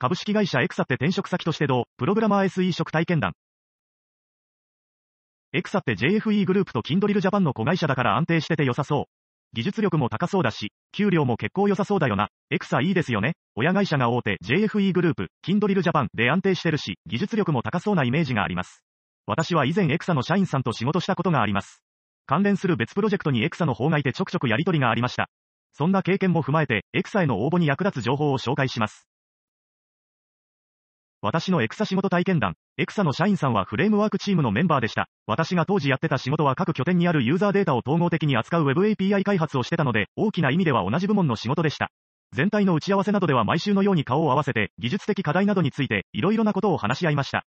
株式会社エクサって転職先としてどう、プログラマー SE 職体験談。エクサって JFE グループと Kindle Japan の子会社だから安定してて良さそう。技術力も高そうだし、給料も結構良さそうだよな。エクサいいですよね。親会社が大手 JFE グループ、Kindle Japan で安定してるし、技術力も高そうなイメージがあります。私は以前エクサの社員さんと仕事したことがあります。関連する別プロジェクトにエクサの方がいてちょくちょくやりとりがありました。そんな経験も踏まえて、エクサへの応募に役立つ情報を紹介します。私のエクサ仕事体験談。エクサの社員さんはフレームワークチームのメンバーでした。私が当時やってた仕事は各拠点にあるユーザーデータを統合的に扱う Web API 開発をしてたので、大きな意味では同じ部門の仕事でした。全体の打ち合わせなどでは毎週のように顔を合わせて、技術的課題などについて、いろいろなことを話し合いました。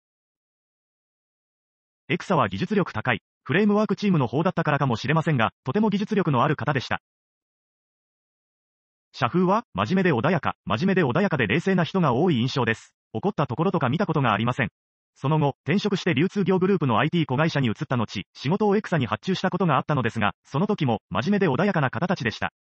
エクサは技術力高い、フレームワークチームの方だったからかもしれませんが、とても技術力のある方でした。社風は、真面目で穏やか、真面目で穏やかで冷静な人が多い印象です。怒ったところとか見たことがありません。その後、転職して流通業グループの IT 子会社に移った後、仕事をエクサに発注したことがあったのですが、その時も、真面目で穏やかな方たちでした。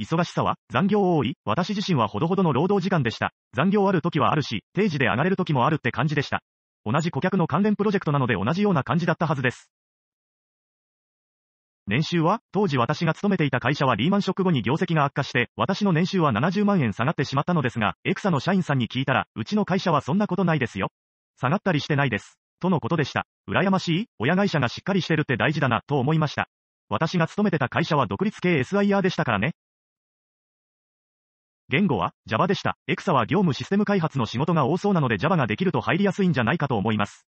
忙しさは、残業を多い、私自身はほどほどの労働時間でした。残業ある時はあるし、定時で上がれる時もあるって感じでした。同じ顧客の関連プロジェクトなので同じような感じだったはずです。年収は当時私が勤めていた会社はリーマンショック後に業績が悪化して、私の年収は70万円下がってしまったのですが、エクサの社員さんに聞いたら、うちの会社はそんなことないですよ。下がったりしてないです。とのことでした。羨ましい親会社がしっかりしてるって大事だな、と思いました。私が勤めてた会社は独立系 SIR でしたからね。言語は Java でした。エクサは業務システム開発の仕事が多そうなので Java ができると入りやすいんじゃないかと思います。